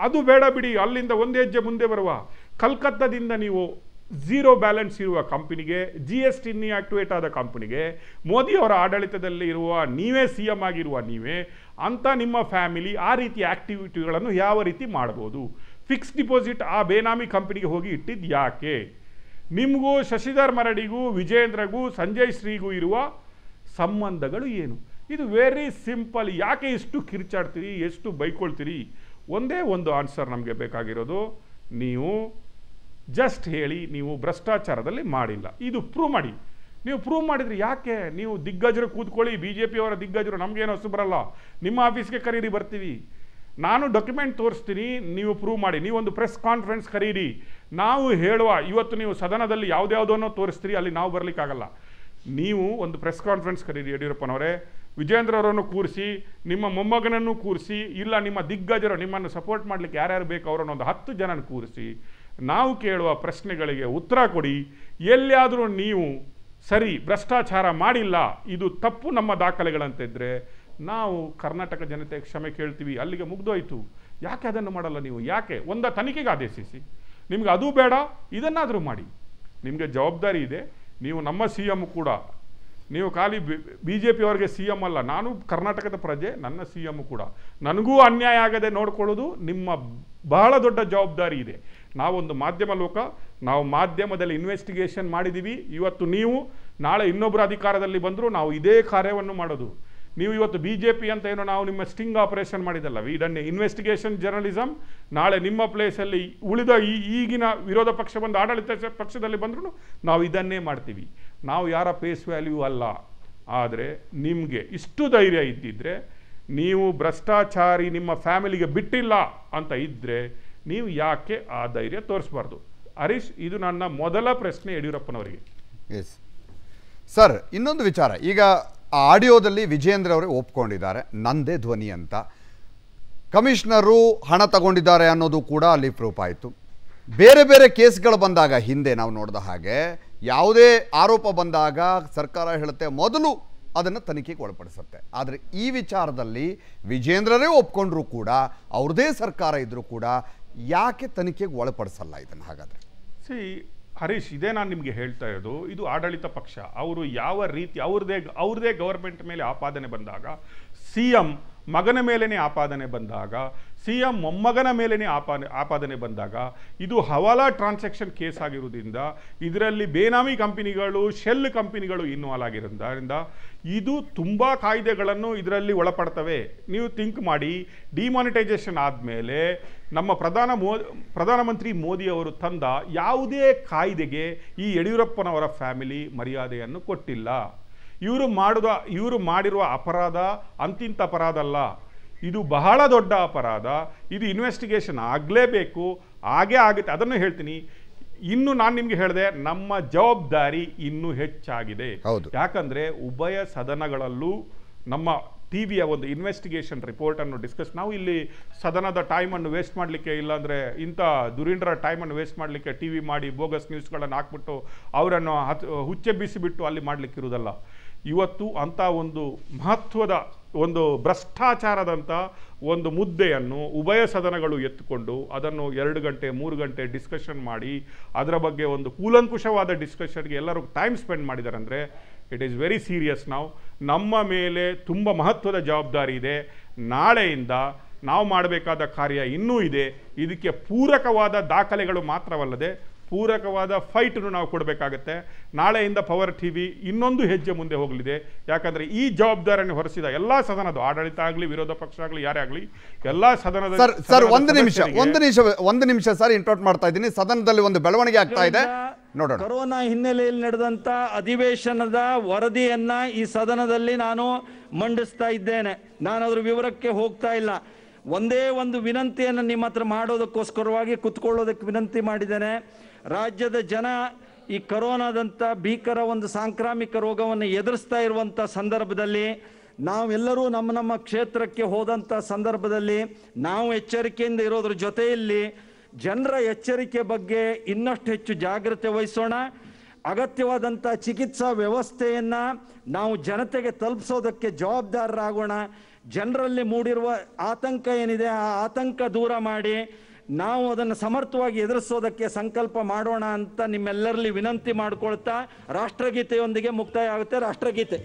ಅದು ಬೇಡ ಬಿಡಿ ಅಲ್ಲಿಂದ ಒಂದು ಹೆಜ್ಜೆ ಮುಂದೆ ಬರುವ ಕಲ್ಕತ್ತಾದಿಂದ ನೀವು ಝೀರೋ ಬ್ಯಾಲೆನ್ಸ್ ಇರುವ ಕಂಪನಿಗೆ ಜಿ ಎಸ್ ಟಿ ಆಕ್ಟಿವೇಟ್ ಆದ ಕಂಪನಿಗೆ ಮೋದಿಯವರ ಆಡಳಿತದಲ್ಲಿ ಇರುವ ನೀವೇ ಸಿ ಎಮ್ ಆಗಿರುವ ನೀವೇ ಅಂಥ ನಿಮ್ಮ ಫ್ಯಾಮಿಲಿ ಆ ರೀತಿ ಆ್ಯಕ್ಟಿವಿಟಿಗಳನ್ನು ಯಾವ ರೀತಿ ಮಾಡ್ಬೋದು ಫಿಕ್ಸ್ ಡಿಪಾಸಿಟ್ ಆ ಬೇನಾಮಿ ಕಂಪನಿಗೆ ಹೋಗಿ ಇಟ್ಟಿದ್ದು ಯಾಕೆ ನಿಮಗೂ ಶಶಿಧರ್ ಮರಡಿಗೂ ವಿಜೇಂದ್ರಗೂ ಸಂಜಯ್ ಶ್ರೀಗೂ ಇರುವ ಸಂಬಂಧಗಳು ಏನು ಇದು ವೆರಿ ಸಿಂಪಲ್ ಯಾಕೆ ಎಷ್ಟು ಕಿರ್ಚಾಡ್ತೀರಿ ಎಷ್ಟು ಬೈಕೊಳ್ತೀರಿ ಒಂದೇ ಒಂದು ಆನ್ಸರ್ ನಮಗೆ ಬೇಕಾಗಿರೋದು ನೀವು ಜಸ್ಟ್ ಹೇಳಿ ನೀವು ಭ್ರಷ್ಟಾಚಾರದಲ್ಲಿ ಮಾಡಿಲ್ಲ ಇದು ಪ್ರೂವ್ ಮಾಡಿ ನೀವು ಪ್ರೂವ್ ಮಾಡಿದರೆ ಯಾಕೆ ನೀವು ದಿಗ್ಗಜರು ಕೂತ್ಕೊಳ್ಳಿ ಬಿ ಜೆ ಪಿಯವರ ದಿಗ್ಗಜರು ನಮಗೇನು ಹೊಸ ಬರಲ್ಲ ನಿಮ್ಮ ಆಫೀಸ್ಗೆ ಕರೀರಿ ಬರ್ತೀವಿ ನಾನು ಡಾಕ್ಯುಮೆಂಟ್ ತೋರಿಸ್ತೀನಿ ನೀವು ಪ್ರೂವ್ ಮಾಡಿ ನೀವೊಂದು ಪ್ರೆಸ್ ಕಾನ್ಫರೆನ್ಸ್ ಕರೀರಿ ನಾವು ಹೇಳುವ ಇವತ್ತು ನೀವು ಸದನದಲ್ಲಿ ಯಾವುದ್ಯಾವುದನ್ನು ತೋರಿಸ್ತೀರಿ ಅಲ್ಲಿ ನಾವು ಬರಲಿಕ್ಕಾಗಲ್ಲ ನೀವು ಒಂದು ಪ್ರೆಸ್ ಕಾನ್ಫರೆನ್ಸ್ ಕರೀರಿ ಯಡಿಯೂರಪ್ಪನವರೇ ವಿಜೇಂದ್ರವರನ್ನು ಕೂರಿಸಿ ನಿಮ್ಮ ಮೊಮ್ಮಗನನ್ನು ಕೂರಿಸಿ ಇಲ್ಲ ನಿಮ್ಮ ದಿಗ್ಗಜರು ನಿಮ್ಮನ್ನು ಸಪೋರ್ಟ್ ಮಾಡಲಿಕ್ಕೆ ಯಾರ್ಯಾರು ಬೇಕು ಅವರನ್ನು ಒಂದು ಹತ್ತು ಜನನ ಕೂರಿಸಿ ನಾವು ಕೇಳುವ ಪ್ರಶ್ನೆಗಳಿಗೆ ಉತ್ತರ ಕೊಡಿ ಎಲ್ಲಿಯಾದರೂ ನೀವು ಸರಿ ಭ್ರಷ್ಟಾಚಾರ ಮಾಡಿಲ್ಲ ಇದು ತಪ್ಪು ನಮ್ಮ ದಾಖಲೆಗಳಂತಿದ್ದರೆ ನಾವು ಕರ್ನಾಟಕ ಜನತೆ ಕ್ಷಮೆ ಕೇಳ್ತೀವಿ ಅಲ್ಲಿಗೆ ಮುಗ್ದೋಯ್ತು ಯಾಕೆ ಅದನ್ನು ಮಾಡಲ್ಲ ನೀವು ಯಾಕೆ ಒಂದ ತನಿಖೆಗೆ ಆದೇಶಿಸಿ ನಿಮಗೆ ಅದು ಬೇಡ ಇದನ್ನಾದರೂ ಮಾಡಿ ನಿಮಗೆ ಜವಾಬ್ದಾರಿ ಇದೆ ನೀವು ನಮ್ಮ ಸಿ ಎಮ್ ಕೂಡ ನೀವು ಖಾಲಿ ಬಿ ಜೆ ಅವ್ರಿಗೆ ಸಿ ಎಮ್ ಅಲ್ಲ ನಾನು ಕರ್ನಾಟಕದ ಪ್ರಜೆ ನನ್ನ ಸಿ ಎಮ್ ಕೂಡ ನನಗೂ ಅನ್ಯಾಯ ಆಗದೆ ನೋಡ್ಕೊಳ್ಳೋದು ನಿಮ್ಮ ಬಹಳ ದೊಡ್ಡ ಜವಾಬ್ದಾರಿ ಇದೆ ನಾವೊಂದು ಮಾಧ್ಯಮ ಲೋಕ ನಾವು ಮಾಧ್ಯಮದಲ್ಲಿ ಇನ್ವೆಸ್ಟಿಗೇಷನ್ ಮಾಡಿದ್ದೀವಿ ಇವತ್ತು ನೀವು ನಾಳೆ ಇನ್ನೊಬ್ಬರ ಅಧಿಕಾರದಲ್ಲಿ ಬಂದರೂ ನಾವು ಇದೇ ಕಾರ್ಯವನ್ನು ಮಾಡೋದು ನೀವು ಇವತ್ತು ಬಿ ಜೆ ಪಿ ಅಂತ ಏನೋ ನಾವು ನಿಮ್ಮ ಸ್ಟಿಂಗ್ ಆಪರೇಷನ್ ಮಾಡಿದಲ್ಲ ಇದನ್ನೇ ಇನ್ವೆಸ್ಟಿಗೇಷನ್ ಜರ್ನಲಿಸಮ್ ನಾಳೆ ನಿಮ್ಮ ಪ್ಲೇಸಲ್ಲಿ ಉಳಿದ ಈ ಈಗಿನ ವಿರೋಧ ಪಕ್ಷ ಬಂದು ಆಡಳಿತ ಪಕ್ಷದಲ್ಲಿ ಬಂದರೂ ನಾವು ಇದನ್ನೇ ಮಾಡ್ತೀವಿ ನಾವು ಯಾರ ಫೇಸ್ ವ್ಯಾಲ್ಯೂ ಅಲ್ಲ ಆದರೆ ನಿಮಗೆ ಇಷ್ಟು ಧೈರ್ಯ ಇದ್ದಿದ್ದರೆ ನೀವು ಭ್ರಷ್ಟಾಚಾರಿ ನಿಮ್ಮ ಫ್ಯಾಮಿಲಿಗೆ ಬಿಟ್ಟಿಲ್ಲ ಅಂತ ಇದ್ದರೆ ನೀವು ಯಾಕೆ ಆ ಧೈರ್ಯ ತೋರಿಸ್ಬಾರ್ದು ಹರೀಶ್ ಇದು ನನ್ನ ಮೊದಲ ಪ್ರಶ್ನೆ ಯಡಿಯೂರಪ್ಪನವರಿಗೆ ಎಸ್ ಸರ್ ಇನ್ನೊಂದು ವಿಚಾರ ಈಗ ಆಡಿಯೋದಲ್ಲಿ ವಿಜೇಂದ್ರ ಅವರೇ ಒಪ್ಕೊಂಡಿದ್ದಾರೆ ನಂದೇ ಧ್ವನಿ ಅಂತ ಕಮಿಷನರು ಹಣ ತಗೊಂಡಿದ್ದಾರೆ ಅನ್ನೋದು ಕೂಡ ಅಲ್ಲಿ ಪ್ರೂಫ್ ಆಯಿತು ಬೇರೆ ಬೇರೆ ಕೇಸ್ಗಳು ಬಂದಾಗ ಹಿಂದೆ ನಾವು ನೋಡಿದ ಹಾಗೆ ಯಾವುದೇ ಆರೋಪ ಬಂದಾಗ ಸರ್ಕಾರ ಹೇಳುತ್ತೆ ಮೊದಲು ಅದನ್ನು ತನಿಖೆಗೆ ಒಳಪಡಿಸುತ್ತೆ ಆದರೆ ಈ ವಿಚಾರದಲ್ಲಿ ವಿಜೇಂದ್ರರೇ ಒಪ್ಕೊಂಡ್ರೂ ಕೂಡ ಅವ್ರದೇ ಸರ್ಕಾರ ಇದ್ದರೂ ಕೂಡ ಯಾಕೆ ತನಿಖೆಗೆ ಒಳಪಡಿಸಲ್ಲ ಇದನ್ನು ಹಾಗಾದರೆ ಸಿ ಹರೀಶ್ ಇದೇ ನಾನು ನಿಮಗೆ ಹೇಳ್ತಾ ಇರೋದು ಇದು ಆಡಳಿತ ಪಕ್ಷ ಅವರು ಯಾವ ರೀತಿ ಅವ್ರದೇ ಅವ್ರದೇ ಗೌರ್ಮೆಂಟ್ ಮೇಲೆ ಆಪಾದನೆ ಬಂದಾಗ ಸಿ ಎಂ ಮಗನ ಮೇಲೇ ಆಪಾದನೆ ಬಂದಾಗ ಸಿ ಎಂ ಮೊಮ್ಮಗನ ಮೇಲೇ ಆಪಾನೆ ಆಪಾದನೆ ಬಂದಾಗ ಇದು ಹವಾಲಾ ಟ್ರಾನ್ಸಾಕ್ಷನ್ ಕೇಸ್ ಆಗಿರುವುದರಿಂದ ಇದರಲ್ಲಿ ಬೇನಾಮಿ ಕಂಪನಿಗಳು ಶೆಲ್ ಕಂಪನಿಗಳು ಇನ್ವಾಲ್ ಆಗಿರೋದ್ರಿಂದ ಇದು ತುಂಬ ಕಾಯ್ದೆಗಳನ್ನು ಇದರಲ್ಲಿ ಒಳಪಡ್ತವೆ ನೀವು ಥಿಂಕ್ ಮಾಡಿ ಡಿಮಾನಿಟೈಸೇಷನ್ ಆದಮೇಲೆ ನಮ್ಮ ಪ್ರಧಾನ ಮೋ ಪ್ರಧಾನಮಂತ್ರಿ ಮೋದಿ ಅವರು ತಂದ ಯಾವುದೇ ಕಾಯ್ದೆಗೆ ಈ ಯಡಿಯೂರಪ್ಪನವರ ಫ್ಯಾಮಿಲಿ ಮರ್ಯಾದೆಯನ್ನು ಕೊಟ್ಟಿಲ್ಲ ಇವರು ಮಾಡಿದ ಇವರು ಮಾಡಿರುವ ಅಪರಾಧ ಅಂತಿಂತ ಅಪರಾಧ ಅಲ್ಲ ಇದು ಬಹಳ ದೊಡ್ಡ ಅಪರಾಧ ಇದು ಇನ್ವೆಸ್ಟಿಗೇಷನ್ ಆಗಲೇಬೇಕು ಹಾಗೇ ಆಗುತ್ತೆ ಅದನ್ನು ಹೇಳ್ತೀನಿ ಇನ್ನು ನಾನು ನಿಮಗೆ ಹೇಳಿದೆ ನಮ್ಮ ಜವಾಬ್ದಾರಿ ಇನ್ನೂ ಹೆಚ್ಚಾಗಿದೆ ಯಾಕಂದರೆ ಉಭಯ ಸದನಗಳಲ್ಲೂ ನಮ್ಮ ಟಿ ವಿಯ ಒಂದು ಇನ್ವೆಸ್ಟಿಗೇಷನ್ ರಿಪೋರ್ಟನ್ನು ಡಿಸ್ಕಸ್ ನಾವು ಇಲ್ಲಿ ಸದನದ ಟೈಮನ್ನು ವೇಸ್ಟ್ ಮಾಡಲಿಕ್ಕೆ ಇಲ್ಲಾಂದರೆ ಇಂಥ ದುರೀಂದ್ರ ಟೈಮನ್ನು ವೇಸ್ಟ್ ಮಾಡಲಿಕ್ಕೆ ಟಿ ವಿ ಮಾಡಿ ಬೋಗಸ್ ನ್ಯೂಸ್ಗಳನ್ನು ಹಾಕ್ಬಿಟ್ಟು ಅವರನ್ನು ಹುಚ್ಚೆಬ್ಬಿಸಿಬಿಟ್ಟು ಅಲ್ಲಿ ಮಾಡಲಿಕ್ಕಿರುವುದಲ್ಲ ಇವತ್ತು ಅಂಥ ಒಂದು ಮಹತ್ವದ ಒಂದು ಭ್ರಷ್ಟಾಚಾರದಂಥ ಒಂದು ಮುದ್ದೆಯನ್ನು ಉಭಯ ಸದನಗಳು ಎತ್ತುಕೊಂಡು ಅದನ್ನು ಎರಡು ಗಂಟೆ ಮೂರು ಗಂಟೆ ಡಿಸ್ಕಷನ್ ಮಾಡಿ ಅದರ ಬಗ್ಗೆ ಒಂದು ಕೂಲಂಕುಷವಾದ ಡಿಸ್ಕಷನ್ಗೆ ಎಲ್ಲರೂ ಟೈಮ್ ಸ್ಪೆಂಡ್ ಮಾಡಿದ್ದಾರೆ ಅಂದರೆ ಇಟ್ ಈಸ್ ವೆರಿ ಸೀರಿಯಸ್ ನಾವು ನಮ್ಮ ಮೇಲೆ ತುಂಬ ಮಹತ್ವದ ಜವಾಬ್ದಾರಿ ಇದೆ ನಾಳೆಯಿಂದ ನಾವು ಮಾಡಬೇಕಾದ ಕಾರ್ಯ ಇನ್ನೂ ಇದೆ ಇದಕ್ಕೆ ಪೂರಕವಾದ ದಾಖಲೆಗಳು ಮಾತ್ರವಲ್ಲದೆ ಪೂರಕವಾದ ಫೈಟನ್ನು ನಾವು ಕೊಡಬೇಕಾಗತ್ತೆ ನಾಳೆಯಿಂದ ಪವರ್ ಟಿ ವಿ ಇನ್ನೊಂದು ಹೆಜ್ಜೆ ಮುಂದೆ ಹೋಗಲಿದೆ ಯಾಕಂದರೆ ಈ ಜವಾಬ್ದಾರಿಯನ್ನು ಹೊರಿಸಿದ ಎಲ್ಲ ಸದನದ ಆಡಳಿತ ಆಗಲಿ ವಿರೋಧ ಪಕ್ಷ ಆಗಲಿ ಯಾರೇ ಆಗಲಿ ಎಲ್ಲ ಸದನದ ಸರ್ ಸರ್ ಒಂದು ನಿಮಿಷ ಒಂದು ನಿಮಿಷ ಒಂದು ನಿಮಿಷ ಸರ್ ಇಂಟ್ರೋಟ್ ಮಾಡ್ತಾ ಇದ್ದೀನಿ ಸದನದಲ್ಲಿ ಒಂದು ಬೆಳವಣಿಗೆ ಆಗ್ತಾ ಇದೆ ನೋಡೋಣ ಕೊರೋನಾ ಹಿನ್ನೆಲೆಯಲ್ಲಿ ನಡೆದಂಥ ಅಧಿವೇಶನದ ವರದಿಯನ್ನ ಈ ಸದನದಲ್ಲಿ ನಾನು ಮಂಡಿಸ್ತಾ ಇದ್ದೇನೆ ನಾನು ಅದ್ರ ವಿವರಕ್ಕೆ ಹೋಗ್ತಾ ಇಲ್ಲ ಒಂದೇ ಒಂದು ವಿನಂತಿಯನ್ನು ನಿಮ್ಮ ಹತ್ರ ಮಾಡೋದಕ್ಕೋಸ್ಕರವಾಗಿ ಕುತ್ಕೊಳ್ಳೋದಕ್ಕೆ ವಿನಂತಿ ಮಾಡಿದ್ದೇನೆ ರಾಜ್ಯದ ಜನ ಈ ಕರೋನಾದಂಥ ಭೀಕರ ಒಂದು ಸಾಂಕ್ರಾಮಿಕ ರೋಗವನ್ನು ಎದುರಿಸ್ತಾ ಇರುವಂಥ ಸಂದರ್ಭದಲ್ಲಿ ನಾವೆಲ್ಲರೂ ನಮ್ಮ ನಮ್ಮ ಕ್ಷೇತ್ರಕ್ಕೆ ಹೋದಂಥ ಸಂದರ್ಭದಲ್ಲಿ ನಾವು ಎಚ್ಚರಿಕೆಯಿಂದ ಇರೋದ್ರ ಜೊತೆಯಲ್ಲಿ ಜನರ ಎಚ್ಚರಿಕೆ ಬಗ್ಗೆ ಇನ್ನಷ್ಟು ಹೆಚ್ಚು ಜಾಗ್ರತೆ ವಹಿಸೋಣ ಅಗತ್ಯವಾದಂಥ ಚಿಕಿತ್ಸಾ ವ್ಯವಸ್ಥೆಯನ್ನು ನಾವು ಜನತೆಗೆ ತಲುಪಿಸೋದಕ್ಕೆ ಜವಾಬ್ದಾರರಾಗೋಣ ಜನರಲ್ಲಿ ಮೂಡಿರುವ ಆತಂಕ ಏನಿದೆ ಆ ಆತಂಕ ದೂರ ಮಾಡಿ ನಾವು ಅದನ್ನು ಸಮರ್ಥವಾಗಿ ಎದುರಿಸೋದಕ್ಕೆ ಸಂಕಲ್ಪ ಮಾಡೋಣ ಅಂತ ನಿಮ್ಮೆಲ್ಲರಲ್ಲಿ ವಿನಂತಿ ಮಾಡಿಕೊಳ್ತಾ ರಾಷ್ಟ್ರಗೀತೆಯೊಂದಿಗೆ ಮುಕ್ತಾಯ ಆಗುತ್ತೆ ರಾಷ್ಟ್ರಗೀತೆ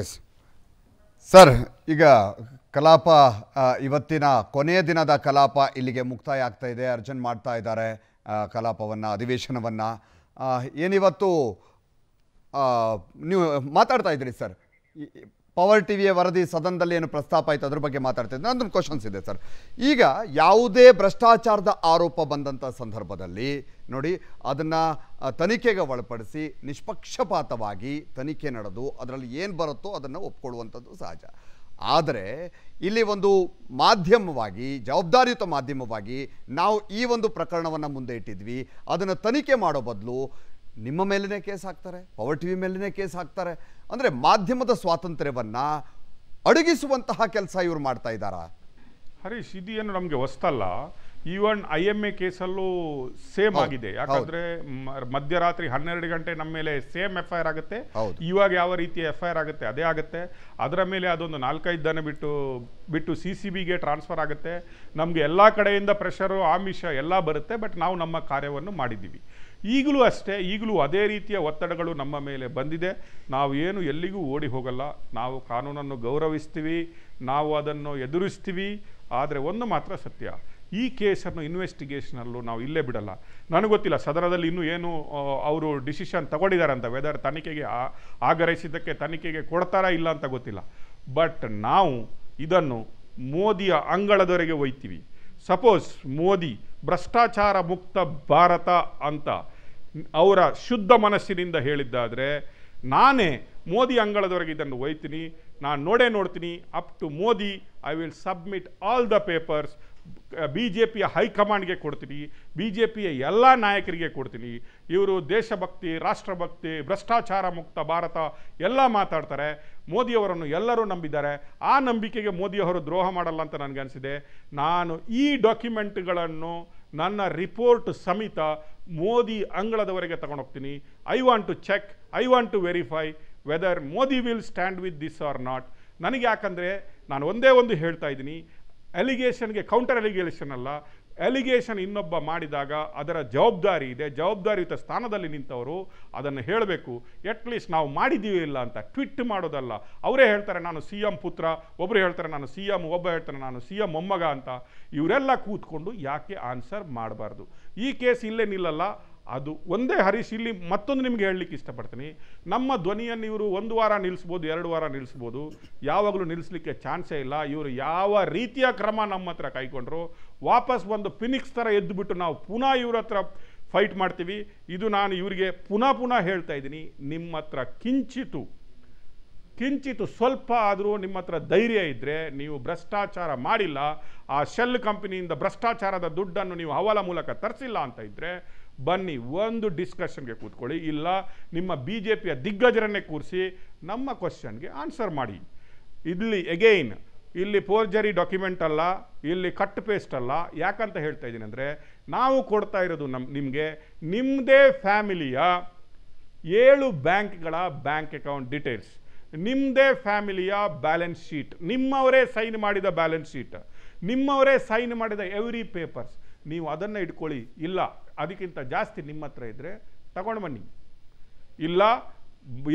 ಎಸ್ ಸರ್ ಈಗ ಕಲಾಪ ಇವತ್ತಿನ ಕೊನೆಯ ದಿನದ ಕಲಾಪ ಇಲ್ಲಿಗೆ ಮುಕ್ತಾಯ ಆಗ್ತಾ ಇದೆ ಅರ್ಜನ್ ಮಾಡ್ತಾ ಇದ್ದಾರೆ ಕಲಾಪವನ್ನು ಅಧಿವೇಶನವನ್ನು ಏನಿವತ್ತು ನೀವು ಮಾತಾಡ್ತಾ ಇದ್ದೀರಿ ಸರ್ ಪವರ್ ಟಿ ವಿಯ ವರದಿ ಸದನದಲ್ಲಿ ಏನು ಪ್ರಸ್ತಾಪ ಆಯಿತು ಅದ್ರ ಬಗ್ಗೆ ಮಾತಾಡ್ತಾ ಇದ್ದೆ ನಂದೊಂದು ಕ್ವಶನ್ಸ್ ಇದೆ ಸರ್ ಈಗ ಯಾವುದೇ ಭ್ರಷ್ಟಾಚಾರದ ಆರೋಪ ಬಂದಂಥ ಸಂದರ್ಭದಲ್ಲಿ ನೋಡಿ ಅದನ್ನು ತನಿಖೆಗೆ ಒಳಪಡಿಸಿ ನಿಷ್ಪಕ್ಷಪಾತವಾಗಿ ತನಿಖೆ ನಡೆದು ಅದರಲ್ಲಿ ಏನು ಬರುತ್ತೋ ಅದನ್ನು ಒಪ್ಕೊಳ್ಳುವಂಥದ್ದು ಸಹಜ ಆದರೆ ಇಲ್ಲಿ ಒಂದು ಮಾಧ್ಯಮವಾಗಿ ಜವಾಬ್ದಾರಿಯುತ ಮಾಧ್ಯಮವಾಗಿ ನಾವು ಈ ಒಂದು ಪ್ರಕರಣವನ್ನು ಮುಂದೆ ಇಟ್ಟಿದ್ವಿ ಅದನ್ನು ತನಿಖೆ ಮಾಡೋ ಬದಲು ನಿಮ್ಮ ಮೇಲೇ ಕೇಸ್ ಹಾಕ್ತಾರೆ ಪವರ್ ಟಿ ವಿ ಮೇಲೇ ಕೇಸ್ ಹಾಕ್ತಾರೆ ಅಂದರೆ ಮಾಧ್ಯಮದ ಸ್ವಾತಂತ್ರ್ಯವನ್ನು ಅಡಗಿಸುವಂತಹ ಕೆಲಸ ಇವರು ಮಾಡ್ತಾ ಇದ್ದಾರಾ ಹರೀಶ್ ಇದು ಏನು ನಮಗೆ ಹೊಸ್ತಲ್ಲ ಈವನ್ ಐ ಎಮ್ ಎ ಕೇಸಲ್ಲೂ ಸೇಮ್ ಆಗಿದೆ ಯಾಕಂದ್ರೆ ಮಧ್ಯರಾತ್ರಿ ಹನ್ನೆರಡು ಗಂಟೆ ನಮ್ಮ ಮೇಲೆ ಸೇಮ್ ಎಫ್ ಐ ಆರ್ ಆಗುತ್ತೆ ಇವಾಗ ಯಾವ ರೀತಿ ಎಫ್ ಐ ಆರ್ ಆಗುತ್ತೆ ಅದೇ ಆಗುತ್ತೆ ಅದರ ಮೇಲೆ ಅದೊಂದು ನಾಲ್ಕೈದು ದನ ಬಿಟ್ಟು ಬಿಟ್ಟು ಸಿ ಸಿ ಬಿಗೆ ಟ್ರಾನ್ಸ್ಫರ್ ಆಗುತ್ತೆ ನಮಗೆ ಎಲ್ಲ ಕಡೆಯಿಂದ ಪ್ರೆಷರು ಆಮಿಷ ಎಲ್ಲ ಬರುತ್ತೆ ಬಟ್ ನಾವು ನಮ್ಮ ಕಾರ್ಯವನ್ನು ಮಾಡಿದ್ದೀವಿ ಈಗಲೂ ಅಷ್ಟೇ ಈಗಲೂ ಅದೇ ರೀತಿಯ ಒತ್ತಡಗಳು ನಮ್ಮ ಮೇಲೆ ಬಂದಿದೆ ನಾವು ಏನು ಎಲ್ಲಿಗೂ ಓಡಿ ಹೋಗಲ್ಲ ನಾವು ಕಾನೂನನ್ನು ಗೌರವಿಸ್ತೀವಿ ನಾವು ಅದನ್ನು ಎದುರಿಸ್ತೀವಿ ಆದರೆ ಒಂದು ಮಾತ್ರ ಸತ್ಯ ಈ ಕೇಸನ್ನು ಇನ್ವೆಸ್ಟಿಗೇಷನಲ್ಲೂ ನಾವು ಇಲ್ಲೇ ಬಿಡಲ್ಲ ನನಗೆ ಗೊತ್ತಿಲ್ಲ ಸದನದಲ್ಲಿ ಇನ್ನೂ ಏನು ಅವರು ಡಿಸಿಷನ್ ಅಂತ ವೆದರ್ ತನಿಖೆಗೆ ಆಗ್ರಹಿಸಿದ್ದಕ್ಕೆ ತನಿಖೆಗೆ ಕೊಡ್ತಾರಾ ಇಲ್ಲ ಅಂತ ಗೊತ್ತಿಲ್ಲ ಬಟ್ ನಾವು ಇದನ್ನು ಮೋದಿಯ ಅಂಗಳದವರೆಗೆ ಒಯ್ತೀವಿ ಸಪೋಸ್ ಮೋದಿ ಭ್ರಷ್ಟಾಚಾರ ಮುಕ್ತ ಭಾರತ ಅಂತ ಅವರ ಶುದ್ಧ ಮನಸ್ಸಿನಿಂದ ಹೇಳಿದ್ದಾದರೆ ನಾನೇ ಮೋದಿ ಅಂಗಳದವರೆಗೆ ಇದನ್ನು ಒಯ್ತೀನಿ ನಾನು ನೋಡೇ ನೋಡ್ತೀನಿ up to Modi I will submit all the papers B J ಪಿಯ ಹೈಕಮಾಂಡ್ಗೆ ಕೊಡ್ತೀನಿ ಬಿ ಜೆ ಪಿಯ ಎಲ್ಲ ನಾಯಕರಿಗೆ ಕೊಡ್ತೀನಿ ಇವರು ದೇಶಭಕ್ತಿ ರಾಷ್ಟ್ರಭಕ್ತಿ ಭ್ರಷ್ಟಾಚಾರ ಮುಕ್ತ ಭಾರತ ಎಲ್ಲ ಮಾತಾಡ್ತಾರೆ ಮೋದಿಯವರನ್ನು ಎಲ್ಲರೂ ನಂಬಿದ್ದಾರೆ ಆ ನಂಬಿಕೆಗೆ ಮೋದಿಯವರು ದ್ರೋಹ ಮಾಡಲ್ಲ ಅಂತ ನನಗನ್ಸಿದೆ ನಾನು ಈ ಡಾಕ್ಯುಮೆಂಟ್ಗಳನ್ನು ನನ್ನ ರಿಪೋರ್ಟ್ ಸಮೇತ ಮೋದಿ ಅಂಗಳದವರೆಗೆ ತಗೊಂಡೋಗ್ತೀನಿ I want to check I want to verify whether Modi will stand with this or not ನನಗೆ ಯಾಕಂದರೆ ನಾನು ಒಂದೇ ಒಂದು ಹೇಳ್ತಾ ಇದ್ದೀನಿ ಅಲಿಗೇಷನ್ಗೆ ಕೌಂಟರ್ ಅಲಿಗೇಷನ್ ಅಲ್ಲ ಅಲಿಗೇಷನ್ ಇನ್ನೊಬ್ಬ ಮಾಡಿದಾಗ ಅದರ ಜವಾಬ್ದಾರಿ ಇದೆ ಜವಾಬ್ದಾರಿಯುತ ಸ್ಥಾನದಲ್ಲಿ ನಿಂತವರು ಅದನ್ನು ಹೇಳಬೇಕು ಅಟ್ಲೀಸ್ಟ್ ನಾವು ಮಾಡಿದ್ದೀವಿ ಇಲ್ಲ ಅಂತ ಟ್ವಿಟ್ ಮಾಡೋದಲ್ಲ ಅವರೇ ಹೇಳ್ತಾರೆ ನಾನು ಸಿ ಎಂ ಪುತ್ರ ಒಬ್ಬರು ಹೇಳ್ತಾರೆ ನಾನು ಸಿ ಎಂ ಒಬ್ಬ ಹೇಳ್ತಾರೆ ನಾನು ಸಿ ಎಂ ಮೊಮ್ಮಗ ಅಂತ ಇವರೆಲ್ಲ ಕೂತ್ಕೊಂಡು ಯಾಕೆ ಆನ್ಸರ್ ಮಾಡಬಾರ್ದು ಈ ಕೇಸ್ ಇಲ್ಲೇ ನಿಲ್ಲಲ್ಲ ಅದು ಒಂದೇ ಹರೀಶ್ ಇಲ್ಲಿ ಮತ್ತೊಂದು ನಿಮಗೆ ಹೇಳಲಿಕ್ಕೆ ಇಷ್ಟಪಡ್ತೀನಿ ನಮ್ಮ ಧ್ವನಿಯನ್ನು ಇವರು ಒಂದು ವಾರ ನಿಲ್ಲಿಸ್ಬೋದು ಎರಡು ವಾರ ನಿಲ್ಲಿಸ್ಬೋದು ಯಾವಾಗಲೂ ನಿಲ್ಲಿಸಲಿಕ್ಕೆ ಚಾನ್ಸೇ ಇಲ್ಲ ಇವರು ಯಾವ ರೀತಿಯ ಕ್ರಮ ನಮ್ಮ ಹತ್ರ ಕಾಯ್ಕೊಂಡ್ರು ವಾಪಸ್ ಬಂದು ಫಿನಿಕ್ಸ್ ಥರ ಎದ್ದುಬಿಟ್ಟು ನಾವು ಪುನಃ ಇವ್ರ ಹತ್ರ ಫೈಟ್ ಮಾಡ್ತೀವಿ ಇದು ನಾನು ಇವರಿಗೆ ಪುನಃ ಪುನಃ ಹೇಳ್ತಾ ಇದ್ದೀನಿ ನಿಮ್ಮ ಹತ್ರ ಕಿಂಚಿತು ಕಿಂಚಿತು ಸ್ವಲ್ಪ ಆದರೂ ನಿಮ್ಮ ಹತ್ರ ಧೈರ್ಯ ಇದ್ದರೆ ನೀವು ಭ್ರಷ್ಟಾಚಾರ ಮಾಡಿಲ್ಲ ಆ ಶೆಲ್ ಕಂಪನಿಯಿಂದ ಭ್ರಷ್ಟಾಚಾರದ ದುಡ್ಡನ್ನು ನೀವು ಹವಾಲ ಮೂಲಕ ತರಿಸಿಲ್ಲ ಅಂತ ಇದ್ದರೆ ಬನ್ನಿ ಒಂದು ಡಿಸ್ಕಷನ್ಗೆ ಕೂತ್ಕೊಳ್ಳಿ ಇಲ್ಲ ನಿಮ್ಮ ಬಿ ಜೆ ಪಿಯ ದಿಗ್ಗಜರನ್ನೇ ಕೂರಿಸಿ ನಮ್ಮ ಕ್ವಶನ್ಗೆ ಆನ್ಸರ್ ಮಾಡಿ ಇಲ್ಲಿ ಎಗೈನ್ ಇಲ್ಲಿ ಪೋರ್ಜರಿ ಡಾಕ್ಯುಮೆಂಟ್ ಅಲ್ಲ ಇಲ್ಲಿ ಕಟ್ ಪೇಸ್ಟ್ ಅಲ್ಲ ಯಾಕಂತ ಹೇಳ್ತಾ ಇದ್ದೀನಿ ಅಂದರೆ ನಾವು ಕೊಡ್ತಾ ಇರೋದು ನಮ್ಮ ನಿಮಗೆ ನಿಮ್ಮದೇ ಫ್ಯಾಮಿಲಿಯ ಏಳು ಬ್ಯಾಂಕ್ಗಳ ಬ್ಯಾಂಕ್ ಅಕೌಂಟ್ ಡೀಟೇಲ್ಸ್ ನಿಮ್ಮದೇ ಫ್ಯಾಮಿಲಿಯ ಬ್ಯಾಲೆನ್ಸ್ ಶೀಟ್ ನಿಮ್ಮವರೇ ಸೈನ್ ಮಾಡಿದ ಬ್ಯಾಲೆನ್ಸ್ ಶೀಟ್ ನಿಮ್ಮವರೇ ಸೈನ್ ಮಾಡಿದ ಎವ್ರಿ ಪೇಪರ್ಸ್ ನೀವು ಅದನ್ನು ಇಟ್ಕೊಳ್ಳಿ ಇಲ್ಲ ಅದಕ್ಕಿಂತ ಜಾಸ್ತಿ ನಿಮ್ಮ ಹತ್ರ ಇದ್ದರೆ ತಗೊಂಡು ಬನ್ನಿ ಇಲ್ಲ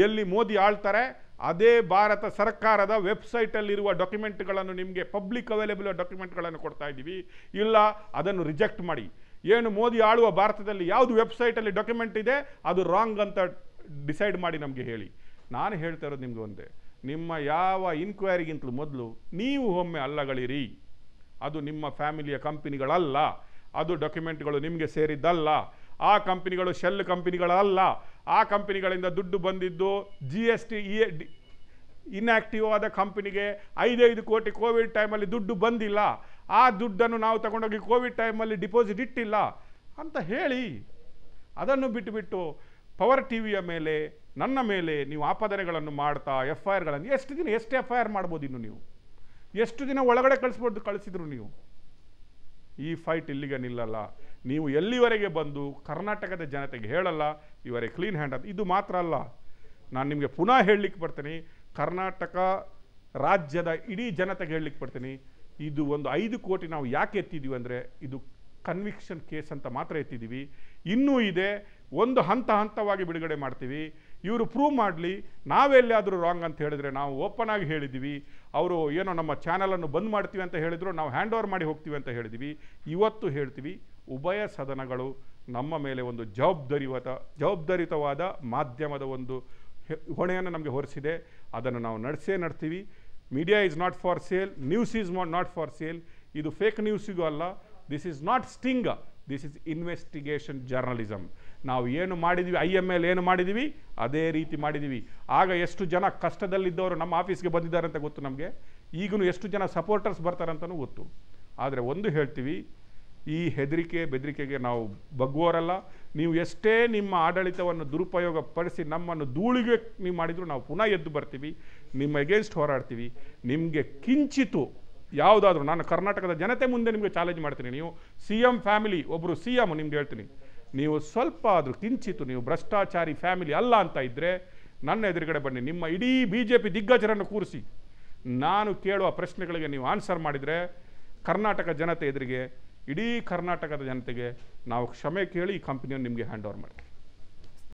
ಎಲ್ಲಿ ಮೋದಿ ಆಳ್ತಾರೆ ಅದೇ ಭಾರತ ಸರ್ಕಾರದ ವೆಬ್ಸೈಟಲ್ಲಿರುವ ಡಾಕ್ಯುಮೆಂಟ್ಗಳನ್ನು ನಿಮಗೆ ಪಬ್ಲಿಕ್ ಅವೈಲೇಬಲ್ ಡಾಕ್ಯುಮೆಂಟ್ಗಳನ್ನು ಕೊಡ್ತಾ ಇದ್ದೀವಿ ಇಲ್ಲ ಅದನ್ನು ರಿಜೆಕ್ಟ್ ಮಾಡಿ ಏನು ಮೋದಿ ಆಳುವ ಭಾರತದಲ್ಲಿ ಯಾವುದು ವೆಬ್ಸೈಟಲ್ಲಿ ಡಾಕ್ಯುಮೆಂಟ್ ಇದೆ ಅದು ರಾಂಗ್ ಅಂತ ಡಿಸೈಡ್ ಮಾಡಿ ನಮಗೆ ಹೇಳಿ ನಾನು ಹೇಳ್ತಾ ಇರೋದು ನಿಮ್ಗೆ ಒಂದೇ ನಿಮ್ಮ ಯಾವ ಇನ್ಕ್ವೈರಿಗಿಂತಲೂ ಮೊದಲು ನೀವು ಒಮ್ಮೆ ಅಲ್ಲಗಳಿರಿ ಅದು ನಿಮ್ಮ ಫ್ಯಾಮಿಲಿಯ ಕಂಪನಿಗಳಲ್ಲ ಅದು ಡಾಕ್ಯುಮೆಂಟ್ಗಳು ನಿಮಗೆ ಸೇರಿದ್ದಲ್ಲ ಆ ಕಂಪನಿಗಳು ಶೆಲ್ ಕಂಪನಿಗಳಲ್ಲ ಆ ಕಂಪನಿಗಳಿಂದ ದುಡ್ಡು ಬಂದಿದ್ದು ಜಿ ಎಸ್ ಟಿ ಇ ಇನ್ಆ್ಯಕ್ಟಿವ್ ಆದ ಕಂಪನಿಗೆ ಐದೈದು ಕೋಟಿ ಕೋವಿಡ್ ಟೈಮಲ್ಲಿ ದುಡ್ಡು ಬಂದಿಲ್ಲ ಆ ದುಡ್ಡನ್ನು ನಾವು ತಗೊಂಡೋಗಿ ಕೋವಿಡ್ ಟೈಮಲ್ಲಿ ಡಿಪಾಸಿಟ್ ಇಟ್ಟಿಲ್ಲ ಅಂತ ಹೇಳಿ ಅದನ್ನು ಬಿಟ್ಟುಬಿಟ್ಟು ಪವರ್ ಟಿ ವಿಯ ಮೇಲೆ ನನ್ನ ಮೇಲೆ ನೀವು ಆಪಾದನೆಗಳನ್ನು ಮಾಡ್ತಾ ಎಫ್ ಐ ಆರ್ಗಳನ್ನು ಎಷ್ಟು ದಿನ ಎಷ್ಟು ಎಫ್ ಐ ಆರ್ ಮಾಡ್ಬೋದು ಇನ್ನು ನೀವು ಎಷ್ಟು ದಿನ ಒಳಗಡೆ ಕಳಿಸ್ಬೋದು ಕಳಿಸಿದ್ರು ನೀವು ಈ ಫೈಟ್ ಇಲ್ಲಿಗೆ ನಿಲ್ಲಲ್ಲ ನೀವು ಎಲ್ಲಿವರೆಗೆ ಬಂದು ಕರ್ನಾಟಕದ ಜನತೆಗೆ ಹೇಳಲ್ಲ ಇವರೇ ಕ್ಲೀನ್ ಹ್ಯಾಂಡ್ ಅದು ಇದು ಮಾತ್ರ ಅಲ್ಲ ನಾನು ನಿಮಗೆ ಪುನಃ ಹೇಳಲಿಕ್ಕೆ ಬರ್ತೀನಿ ಕರ್ನಾಟಕ ರಾಜ್ಯದ ಇಡೀ ಜನತೆಗೆ ಹೇಳಲಿಕ್ಕೆ ಬರ್ತೀನಿ ಇದು ಒಂದು ಐದು ಕೋಟಿ ನಾವು ಯಾಕೆ ಎತ್ತಿದ್ದೀವಿ ಅಂದರೆ ಇದು ಕನ್ವಿಕ್ಷನ್ ಕೇಸ್ ಅಂತ ಮಾತ್ರ ಎತ್ತಿದ್ದೀವಿ ಇನ್ನೂ ಇದೆ ಒಂದು ಹಂತ ಹಂತವಾಗಿ ಬಿಡುಗಡೆ ಮಾಡ್ತೀವಿ ಇವರು ಪ್ರೂವ್ ಮಾಡಲಿ ನಾವೆಲ್ಲಾದರೂ ರಾಂಗ್ ಅಂತ ಹೇಳಿದರೆ ನಾವು ಓಪನ್ ಆಗಿ ಹೇಳಿದ್ದೀವಿ ಅವರು ಏನೋ ನಮ್ಮ ಚಾನಲನ್ನು ಬಂದ್ ಮಾಡ್ತೀವಿ ಅಂತ ಹೇಳಿದರು ನಾವು ಹ್ಯಾಂಡ್ ಓವರ್ ಮಾಡಿ ಹೋಗ್ತೀವಿ ಅಂತ ಹೇಳಿದ್ವಿ ಇವತ್ತು ಹೇಳ್ತೀವಿ ಉಭಯ ಸದನಗಳು ನಮ್ಮ ಮೇಲೆ ಒಂದು ಜವಾಬ್ದಾರಿಯುತ ಜವಾಬ್ದಾರಿತವಾದ ಮಾಧ್ಯಮದ ಒಂದು ಹೊಣೆಯನ್ನು ನಮಗೆ ಹೊರಿಸಿದೆ ಅದನ್ನು ನಾವು ನಡೆಸೇ ನಡ್ತೀವಿ media is not for sale news is not for sale ಇದು ಫೇಕ್ ನ್ಯೂಸಿಗೂ ಅಲ್ಲ this is not sting this is investigation journalism ನಾವು ಏನು ಮಾಡಿದ್ವಿ ಐ ಎಮ್ ಎಲ್ ಏನು ಮಾಡಿದ್ದೀವಿ ಅದೇ ರೀತಿ ಮಾಡಿದ್ದೀವಿ ಆಗ ಎಷ್ಟು ಜನ ಕಷ್ಟದಲ್ಲಿದ್ದವರು ನಮ್ಮ ಆಫೀಸ್ಗೆ ಬಂದಿದ್ದಾರೆ ಅಂತ ಗೊತ್ತು ನಮಗೆ ಈಗೂ ಎಷ್ಟು ಜನ ಸಪೋರ್ಟರ್ಸ್ ಬರ್ತಾರಂತನೂ ಗೊತ್ತು ಆದರೆ ಒಂದು ಹೇಳ್ತೀವಿ ಈ ಹೆದರಿಕೆ ಬೆದರಿಕೆಗೆ ನಾವು ಬಗ್ಗುವರಲ್ಲ ನೀವು ಎಷ್ಟೇ ನಿಮ್ಮ ಆಡಳಿತವನ್ನು ದುರುಪಯೋಗ ಪಡಿಸಿ ನಮ್ಮನ್ನು ಧೂಳಿಗೆ ನೀವು ಮಾಡಿದರೂ ನಾವು ಪುನಃ ಎದ್ದು ಬರ್ತೀವಿ ನಿಮ್ಮ ಎಗೇನ್ಸ್ಟ್ ಹೋರಾಡ್ತೀವಿ ನಿಮಗೆ ಕಿಂಚಿತು ಯಾವುದಾದ್ರೂ ನಾನು ಕರ್ನಾಟಕದ ಜನತೆ ಮುಂದೆ ನಿಮಗೆ ಚಾಲೆಂಜ್ ಮಾಡ್ತೀನಿ ನೀವು ಸಿ ಎಮ್ ಫ್ಯಾಮಿಲಿ ಒಬ್ಬರು ಸಿ ಎಮ್ ನಿಮ್ಗೆ ಹೇಳ್ತೀನಿ ನೀವು ಸ್ವಲ್ಪ ಆದರೂ ಕಿಂಚಿತು ನೀವು ಭ್ರಷ್ಟಾಚಾರಿ ಫ್ಯಾಮಿಲಿ ಅಲ್ಲ ಅಂತ ಇದ್ದರೆ ನನ್ನ ಎದುರುಗಡೆ ಬನ್ನಿ ನಿಮ್ಮ ಇಡೀ ಬಿ ಜೆ ಪಿ ದಿಗ್ಗಜರನ್ನು ಕೂರಿಸಿ ನಾನು ಕೇಳುವ ಪ್ರಶ್ನೆಗಳಿಗೆ ನೀವು ಆನ್ಸರ್ ಮಾಡಿದರೆ ಕರ್ನಾಟಕ ಜನತೆ ಎದುರಿಗೆ ಇಡೀ ಕರ್ನಾಟಕದ ಜನತೆಗೆ ನಾವು ಕ್ಷಮೆ ಕೇಳಿ ಈ ಕಂಪ್ನಿಯನ್ನು ನಿಮಗೆ ಹ್ಯಾಂಡ್ ಓವರ್ ಮಾಡ್ತೀವಿ